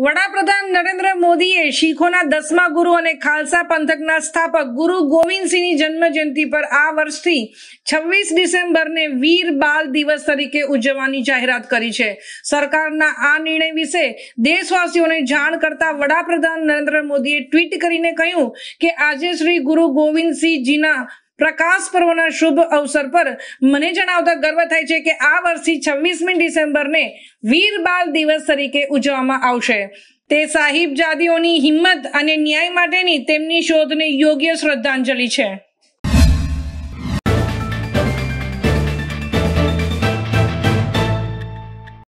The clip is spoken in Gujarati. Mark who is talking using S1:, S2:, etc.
S1: વડાપ્રધાન નરેન્દ્ર મોદીએ શીખોના દસમા ગુરુ અને ખાલસા પંથકના સ્થાપક ગુરુ ગોવિંદસિંહની જન્મજયંતિ પર આ વર્ષથી છવ્વીસ ડિસેમ્બરને વીર બાલ દિવસ તરીકે ઉજવવાની જાહેરાત કરી છે સરકારના આ નિર્ણય વિશે દેશવાસીઓને જાણ કરતા વડાપ્રધાન નરેન્દ્ર મોદીએ ટ્વીટ કરીને કહ્યું કે આજે શ્રી ગુરુ ગોવિંદસિંહજીના પ્રકાશ પર્વના શુભ અવસર પર મને જણાવતા ગર્વ થાય છે કે આ વર્ષે છવ્વીસમી ડિસેમ્બરને વીર બાલ દિવસ તરીકે ઉજવવામાં આવશે તે સાહિબજાદીઓની હિંમત અને ન્યાય માટેની તેમની શોધને યોગ્ય શ્રદ્ધાંજલિ છે